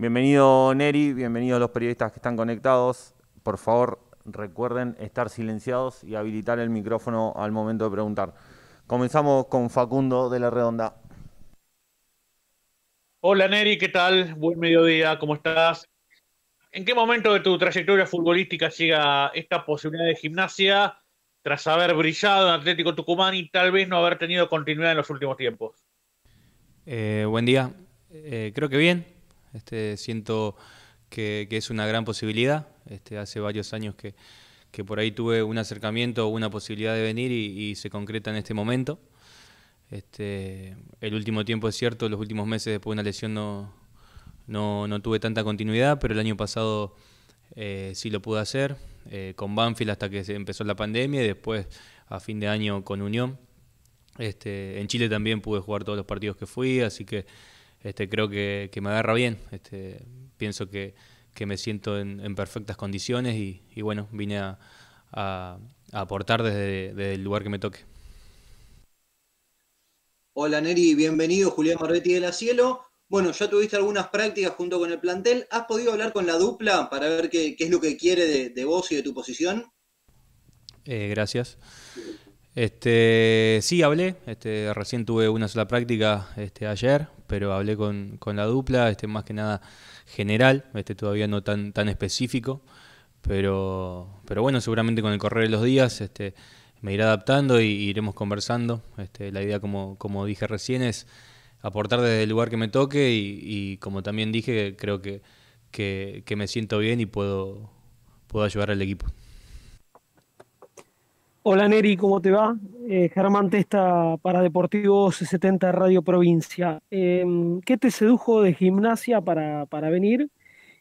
Bienvenido Neri, bienvenidos los periodistas que están conectados. Por favor, recuerden estar silenciados y habilitar el micrófono al momento de preguntar. Comenzamos con Facundo de la Redonda. Hola Neri, ¿qué tal? Buen mediodía, ¿cómo estás? ¿En qué momento de tu trayectoria futbolística llega esta posibilidad de gimnasia tras haber brillado en Atlético Tucumán y tal vez no haber tenido continuidad en los últimos tiempos? Eh, buen día, eh, creo que bien. Este, siento que, es una gran posibilidad. Este, hace varios años que, por ahí tuve un acercamiento o una posibilidad de venir y, se concreta en este momento. Este, el último tiempo es cierto, los últimos meses después de una lesión no, no, no tuve tanta continuidad, pero el año pasado eh, sí lo pude hacer, eh, con Banfield hasta que empezó la pandemia y después a fin de año con Unión. Este, en Chile también pude jugar todos los partidos que fui, así que este, creo que, me agarra bien. Este, pienso que, me siento en, perfectas condiciones y, bueno, vine a, aportar desde, el lugar que me toque. Hola Neri, bienvenido, Julián Marbetti de la Cielo. Bueno, ya tuviste algunas prácticas junto con el plantel. ¿Has podido hablar con la dupla para ver qué, es lo que quiere de, de vos y de tu posición? Eh, gracias. Este, sí, hablé. Este, recién tuve una sola práctica este, ayer, pero hablé con, la dupla, este, más que nada general, este, todavía no tan, tan específico. Pero, pero bueno, seguramente con el correr de los días este, me irá adaptando y, iremos conversando. Este, la idea, como, dije recién, es aportar desde el lugar que me toque y, como también dije, creo que, me siento bien y puedo ayudar al equipo. Hola Neri, ¿cómo te va? Eh, Germán Testa para Deportivo 70 Radio Provincia. Em, ¿Qué te sedujo de gimnasia para, venir?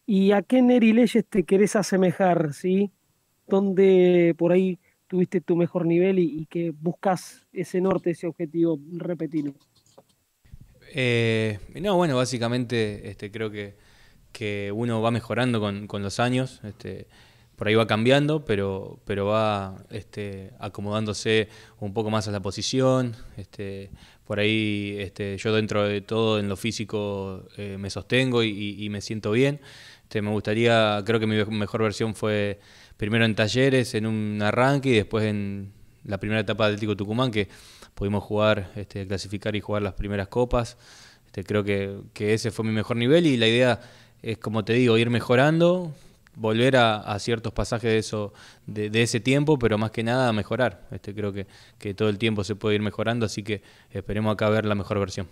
¿Y a qué Neri Leyes te querés asemejar? ¿sí? ¿Dónde por ahí tuviste tu mejor nivel y, qué buscas ese norte, ese objetivo? repetido? Eh, no, bueno, básicamente este, creo que, que uno va mejorando con, los años. Este, por ahí va cambiando, pero, pero va este, acomodándose un poco más a la posición. Este, por ahí este, yo dentro de todo en lo físico eh, me sostengo y, me siento bien. Este, me gustaría, creo que mi mejor versión fue primero en talleres, en un arranque y después en la primera etapa de Atlético Tucumán, que pudimos jugar, este, clasificar y jugar las primeras copas. creo que ese fue mi mejor nivel y la idea es, como te digo, ir mejorando, volver a, ciertos pasajes de eso de, ese tiempo, pero más que nada a mejorar. Este, creo que, que, todo el tiempo se puede ir mejorando, así que esperemos acá ver la mejor versión.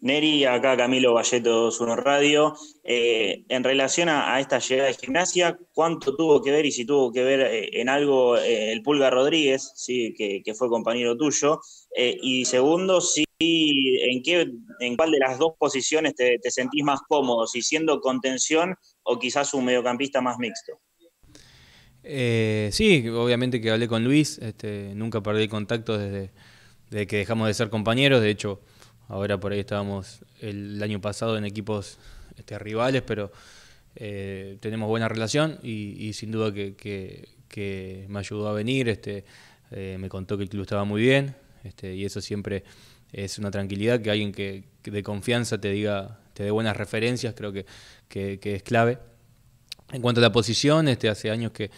Neri, acá Camilo Valleto, 21 Radio. Eh, en relación a, esta llegada de gimnasia, ¿cuánto tuvo que ver y si tuvo que ver eh, en algo eh, el Pulga Rodríguez, sí, que, que fue compañero tuyo? y segundo, si ¿Y en, en cuál de las dos posiciones te, sentís más cómodo? ¿Si siendo contención o quizás un mediocampista más mixto? Eh, sí, obviamente que hablé con Luis, este, nunca perdí contacto desde, desde, que dejamos de ser compañeros, de hecho ahora por ahí estábamos el, año pasado en equipos este, rivales, pero eh, tenemos buena relación y, sin duda que, me ayudó a venir, este, eh, me contó que el club estaba muy bien y eso siempre es una tranquilidad que alguien que, de confianza te diga, te dé buenas referencias, creo que, es clave. En cuanto a la posición, este, hace años que,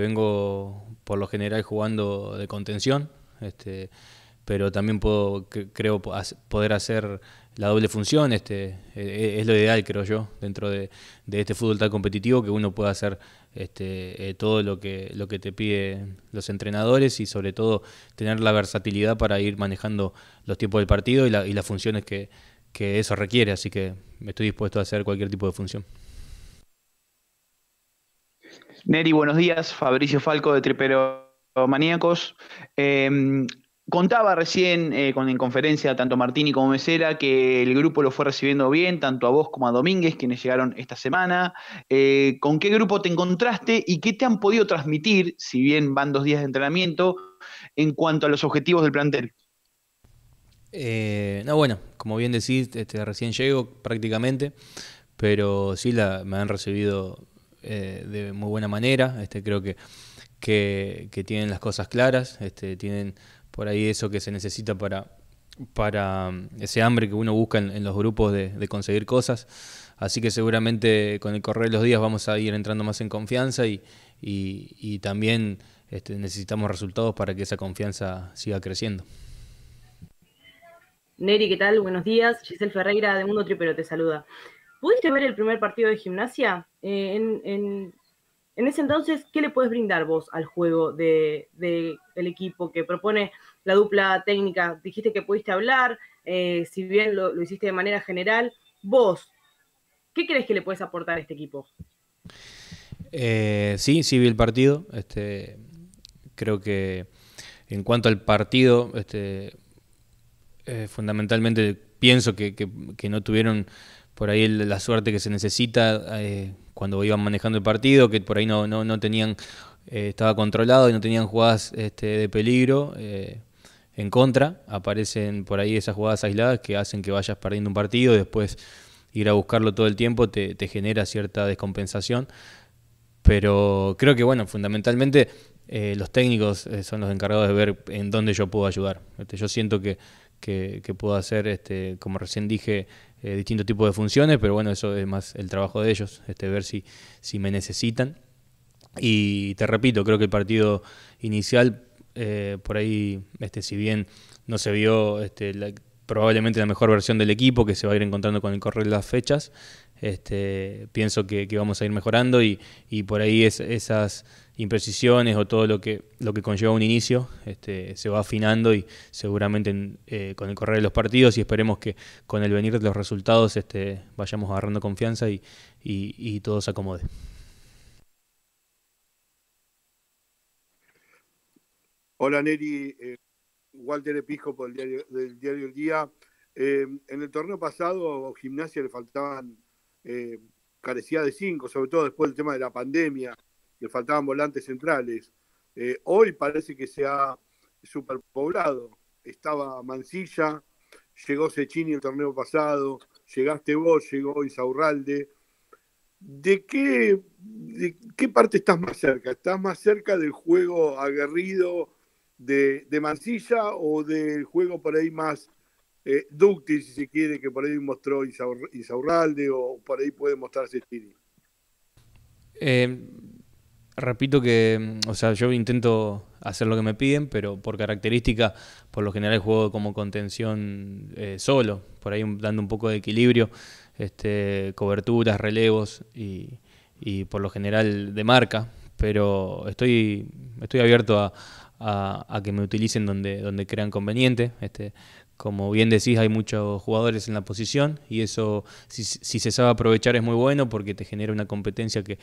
vengo por lo general jugando de contención, este, pero también puedo, creo poder hacer la doble función este, e, e, es lo ideal, creo yo, dentro de, este fútbol tan competitivo, que uno pueda hacer este, eh, todo lo que, lo que te piden los entrenadores y sobre todo tener la versatilidad para ir manejando los tiempos del partido y, las funciones que, eso requiere. Así que estoy dispuesto a hacer cualquier tipo de función. Neri, buenos días. Fabricio Falco de Tripero Maníacos. Em, Contaba recién eh, con, en conferencia tanto Martini como Mesera que el grupo lo fue recibiendo bien, tanto a vos como a Domínguez, quienes llegaron esta semana. Eh, ¿Con qué grupo te encontraste y qué te han podido transmitir, si bien van dos días de entrenamiento, en cuanto a los objetivos del plantel? Eh, no, bueno, como bien decís, este, recién llego prácticamente, pero sí la, me han recibido de muy buena manera. Este, creo que, que, que tienen las cosas claras, este, tienen por ahí eso que se necesita para, para mm, ese hambre que uno busca en, los grupos de, conseguir cosas. Así que seguramente con el correr de los días vamos a ir entrando más en confianza y, también este, necesitamos resultados para que esa confianza siga creciendo. Neri, ¿qué tal? Buenos días. Giselle Ferreira de Mundo Tripero te saluda. ¿Pudiste ver el primer partido de gimnasia? Eh, en, ese entonces, ¿qué le puedes brindar vos al juego del de, de el equipo que propone la dupla técnica, dijiste que pudiste hablar, eh, si bien lo, hiciste de manera general, vos, ¿qué crees que le puedes aportar a este equipo? Eh, sí, sí vi el partido, este, creo que en cuanto al partido, este, eh, fundamentalmente pienso que, no tuvieron por ahí la suerte que se necesita cuando iban manejando el partido, que por ahí no, no, tenían, estaba controlado y no tenían jugadas este, de peligro en contra. Aparecen por ahí esas jugadas aisladas que hacen que vayas perdiendo un partido y después ir a buscarlo todo el tiempo te, genera cierta descompensación. Pero creo que, bueno, fundamentalmente eh, los técnicos eh, son los encargados de ver en dónde yo puedo ayudar. Este, yo siento que, puedo hacer, este, como recién dije, eh, distintos tipos de funciones, pero bueno, eso es más el trabajo de ellos, este, ver si, si me necesitan. Y te repito, creo que el partido inicial eh, por ahí, este, si bien no se vio este, probablemente la mejor versión del equipo que se va a ir encontrando con el correr de las fechas, este, pienso que, vamos a ir mejorando y, por ahí es, esas imprecisiones o todo lo que, lo que conlleva un inicio este, se va afinando y seguramente eh, con el correr de los partidos y esperemos que con el venir de los resultados este, vayamos agarrando confianza y todo se acomode. Hola Neri, eh, Walter Episcopo del diario, del diario El Día. Eh, en el torneo pasado Gimnasia le faltaban, eh, carecía de cinco, sobre todo después del tema de la pandemia, le faltaban volantes centrales. hoy parece que se ha superpoblado. Estaba Mancilla, llegó Cecchini el torneo pasado, llegaste vos, llegó Insaurralde. ¿De qué, ¿De qué parte estás más cerca? ¿Estás más cerca del juego aguerrido de, de Mancilla o del juego por ahí más eh, si se quiere, que por ahí mostró Isaurralde o por ahí puede mostrarse Tini. Eh, repito que, o sea, yo intento hacer lo que me piden, pero por característica, por lo general juego como contención eh, solo, por ahí dando un poco de equilibrio, este, coberturas, relevos y, y por lo general de marca, pero estoy, estoy abierto a, a, que me utilicen donde, donde crean conveniente. Este, como bien decís, hay muchos jugadores en la posición y eso, si, si, se sabe aprovechar, es muy bueno porque te genera una competencia que,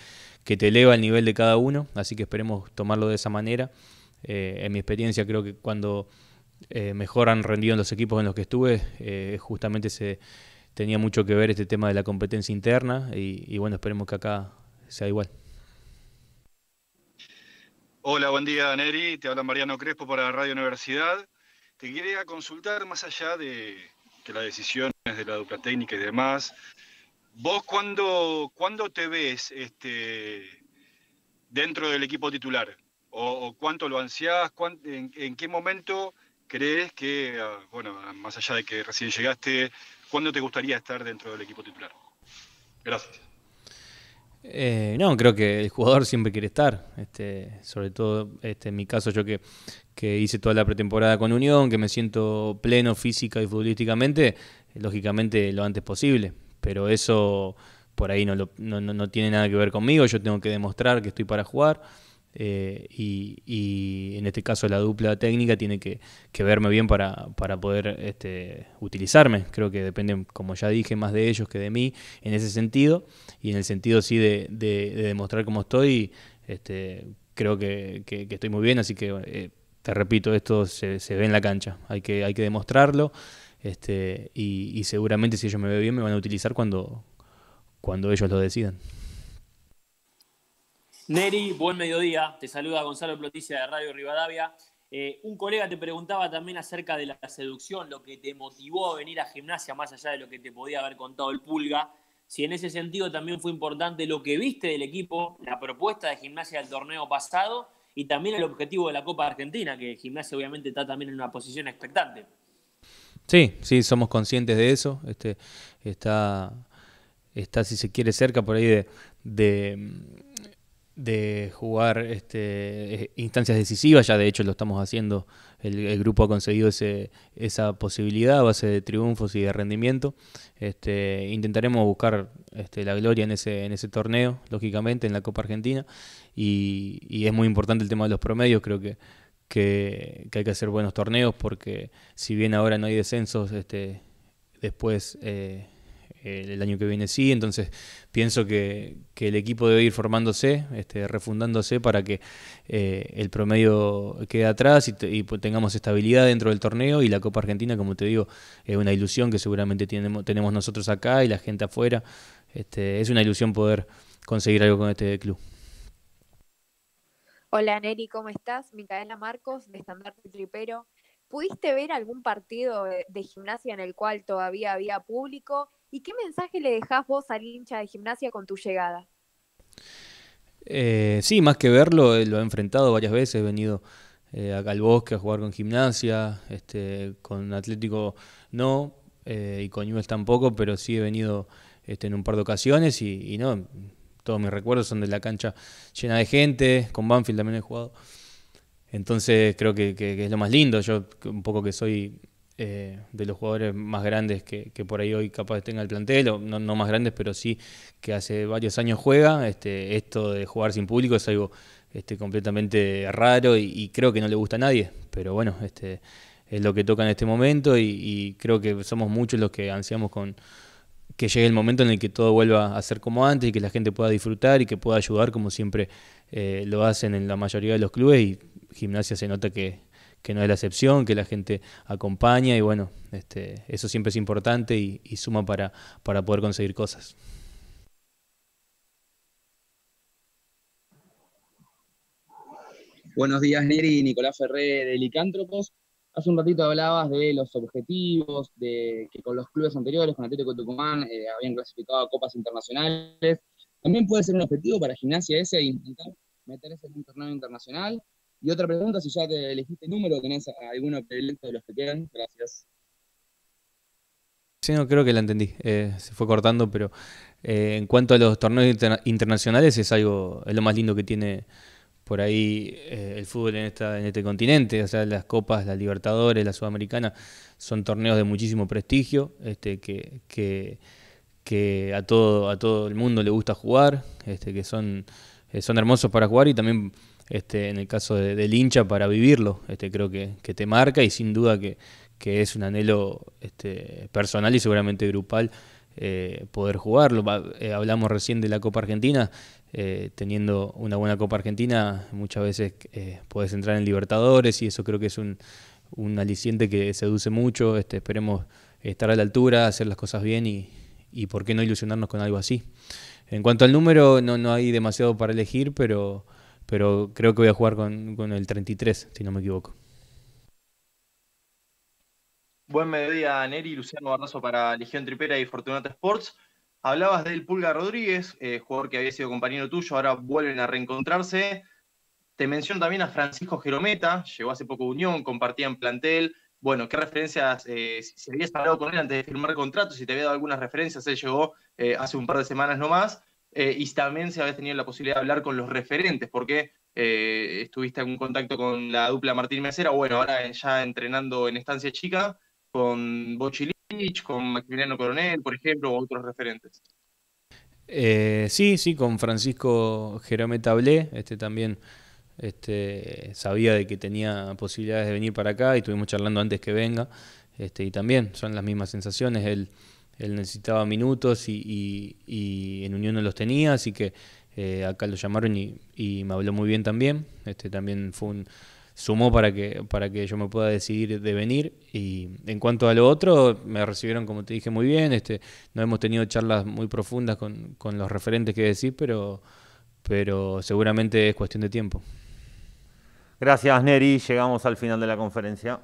te eleva el nivel de cada uno. Así que esperemos tomarlo de esa manera. Eh, en mi experiencia, creo que cuando eh, mejor han rendido en los equipos en los que estuve, eh, justamente se tenía mucho que ver este tema de la competencia interna y bueno, esperemos que acá sea igual. Hola, buen día Neri, te habla Mariano Crespo para Radio Universidad. Te quería consultar más allá de que las decisiones de la dupla técnica y demás. ¿Vos cuándo, te ves este, dentro del equipo titular? ¿O, cuánto lo ansiás? en, en, qué momento crees que, ah, bueno, más allá de que recién llegaste, cuándo te gustaría estar dentro del equipo titular? Gracias. Eh, no, creo que el jugador siempre quiere estar. Este, sobre todo este, en mi caso, yo que, que hice toda la pretemporada con Unión, que me siento pleno física y futbolísticamente, lógicamente lo antes posible. Pero eso por ahí no, no, no tiene nada que ver conmigo. Yo tengo que demostrar que estoy para jugar. Eh, y, en este caso la dupla técnica tiene que, verme bien para, poder este, utilizarme. Creo que depende, como ya dije, más de ellos que de mí en ese sentido y en el sentido sí de, demostrar cómo estoy. Este, creo que, estoy muy bien, así que eh, te repito, esto se, ve en la cancha, hay que, hay que demostrarlo este, y, seguramente si ellos me ven bien me van a utilizar cuando, cuando ellos lo decidan. Neri, buen mediodía. Te saluda Gonzalo Ploticia de Radio Rivadavia. Eh, un colega te preguntaba también acerca de la seducción, lo que te motivó a venir a gimnasia, más allá de lo que te podía haber contado el Pulga. Si en ese sentido también fue importante lo que viste del equipo, la propuesta de gimnasia del torneo pasado y también el objetivo de la Copa Argentina, que gimnasia obviamente está también en una posición expectante. Sí, sí, somos conscientes de eso. Este, está, está, si se quiere, cerca por ahí de de jugar este, eh, instancias decisivas, ya de hecho lo estamos haciendo, el, grupo ha conseguido esa posibilidad base de triunfos y de rendimiento. Este, intentaremos buscar este, la gloria en ese, en ese torneo, lógicamente, en la Copa Argentina, y, es muy importante el tema de los promedios, creo que que, hay que hacer buenos torneos porque si bien ahora no hay descensos, después eh, el año que viene sí, entonces pienso que, el equipo debe ir formándose, este, refundándose para que eh, el promedio quede atrás y, pues, tengamos estabilidad dentro del torneo y la Copa Argentina, como te digo, es una ilusión que seguramente tenemos, nosotros acá y la gente afuera, este, es una ilusión poder conseguir algo con este club. Hola Neri, ¿cómo estás? Micaela Marcos, de Estandarte Tripero. ¿Pudiste ver algún partido de gimnasia en el cual todavía había público? ¿Y qué mensaje le dejás vos al hincha de gimnasia con tu llegada? Eh, sí, más que verlo, eh, lo he enfrentado varias veces, he venido eh, acá al bosque a jugar con gimnasia, este, con Atlético no, eh, y con Newell's tampoco, pero sí he venido este, en un par de ocasiones y, no, todos mis recuerdos son de la cancha llena de gente, con Banfield también he jugado. Entonces creo que es lo más lindo, yo un poco que soy eh, de los jugadores más grandes que, por ahí hoy capaz tenga el plantel, no, más grandes, pero sí que hace varios años juega. Este, esto de jugar sin público es algo este, completamente raro y, creo que no le gusta a nadie, pero bueno, este, es lo que toca en este momento y, creo que somos muchos los que ansiamos con que llegue el momento en el que todo vuelva a ser como antes y que la gente pueda disfrutar y que pueda ayudar como siempre eh, lo hacen en la mayoría de los clubes y gimnasia se nota que que no es la excepción, que la gente acompaña y bueno, este, eso siempre es importante y, suma para, poder conseguir cosas. Buenos días, Neri, Nicolás Ferrer, de Licántropos. Hace un ratito hablabas de los objetivos, de que con los clubes anteriores, con Atlético de Tucumán, eh, habían clasificado a copas internacionales. También puede ser un objetivo para Gimnasia ese intentar meterse en un torneo internacional y otra pregunta, si ya te elegiste número, ¿tenés alguno de los que quedan? Gracias. Sí, no, creo que la entendí. Eh, se fue cortando, pero eh, en cuanto a los torneos internacionales, es algo, es lo más lindo que tiene por ahí eh, el fútbol en, este continente. O sea, las Copas, las Libertadores, la Sudamericana, son torneos de muchísimo prestigio este, que, a, todo, a todo el mundo le gusta jugar, este, que son hermosos para jugar y también este, en el caso del hincha para vivirlo. Este, creo que, te marca y sin duda que, es un anhelo este, personal y seguramente grupal eh, poder jugarlo. Eh, hablamos recién de la Copa Argentina, eh, teniendo una buena Copa Argentina muchas veces puedes entrar en Libertadores y eso creo que es un, aliciente que seduce mucho. Este, esperemos estar a la altura, hacer las cosas bien y, por qué no ilusionarnos con algo así. En cuanto al número, no hay demasiado para elegir, pero pero creo que voy a jugar con, el 33, si no me equivoco. Buen mediodía, Neri. Luciano Barroso para Legión Tripera y Fortunata Sports. Hablabas del Pulga Rodríguez, eh, jugador que había sido compañero tuyo, ahora vuelven a reencontrarse. Te menciono también a Francisco Jerometa, llegó hace poco Unión, compartían plantel. Bueno, ¿qué referencias, eh, si habías hablado con él antes de firmar contrato, si te había dado algunas referencias? Él llegó eh, hace un par de semanas nomás. Eh, y también se habías tenido la posibilidad de hablar con los referentes, porque eh, estuviste en contacto con la dupla Martín Mesera, bueno, ahora ya entrenando en Estancia Chica, con Bochilich, con Maximiliano Coronel, por ejemplo, o otros referentes. Eh, sí, sí, con Francisco Jerome Tablé, este también este, sabía de que tenía posibilidades de venir para acá y estuvimos charlando antes que venga, este, y también son las mismas sensaciones, el él necesitaba minutos y, en Unión no los tenía, así que eh, acá lo llamaron y, me habló muy bien también. Este también fue un sumó para que para que yo me pueda decidir de venir y en cuanto a lo otro me recibieron como te dije muy bien este no hemos tenido charlas muy profundas con, los referentes que decir pero pero seguramente es cuestión de tiempo gracias Neri llegamos al final de la conferencia